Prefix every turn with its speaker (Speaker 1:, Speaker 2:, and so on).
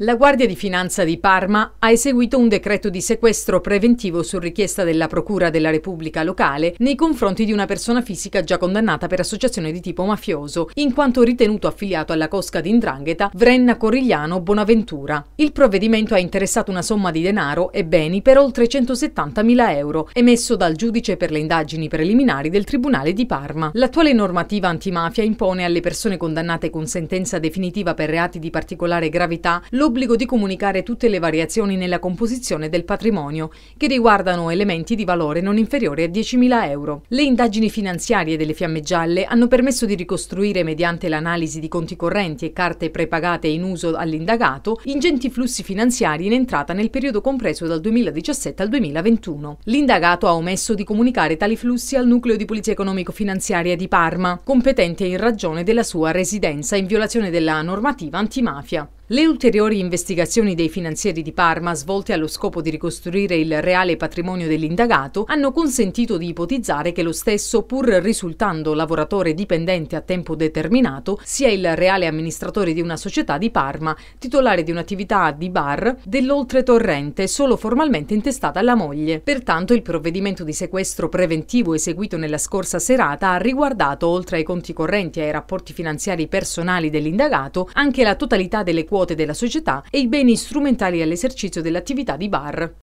Speaker 1: La Guardia di Finanza di Parma ha eseguito un decreto di sequestro preventivo su richiesta della Procura della Repubblica locale nei confronti di una persona fisica già condannata per associazione di tipo mafioso, in quanto ritenuto affiliato alla cosca di Indrangheta Vrenna Corigliano Bonaventura. Il provvedimento ha interessato una somma di denaro e beni per oltre 170.000 euro, emesso dal giudice per le indagini preliminari del Tribunale di Parma. L'attuale normativa antimafia impone alle persone condannate con sentenza definitiva per reati di particolare gravità lo l'obbligo di comunicare tutte le variazioni nella composizione del patrimonio, che riguardano elementi di valore non inferiore a 10.000 euro. Le indagini finanziarie delle Fiamme Gialle hanno permesso di ricostruire, mediante l'analisi di conti correnti e carte prepagate in uso all'indagato, ingenti flussi finanziari in entrata nel periodo compreso dal 2017 al 2021. L'indagato ha omesso di comunicare tali flussi al nucleo di polizia economico-finanziaria di Parma, competente in ragione della sua residenza in violazione della normativa antimafia. Le ulteriori investigazioni dei finanzieri di Parma, svolte allo scopo di ricostruire il reale patrimonio dell'indagato, hanno consentito di ipotizzare che lo stesso, pur risultando lavoratore dipendente a tempo determinato, sia il reale amministratore di una società di Parma, titolare di un'attività di bar dell'oltretorrente, solo formalmente intestata alla moglie. Pertanto il provvedimento di sequestro preventivo eseguito nella scorsa serata ha riguardato, oltre ai conti correnti e ai rapporti finanziari personali dell'indagato, anche la totalità delle quote quote della società e i beni strumentali all'esercizio dell'attività di bar.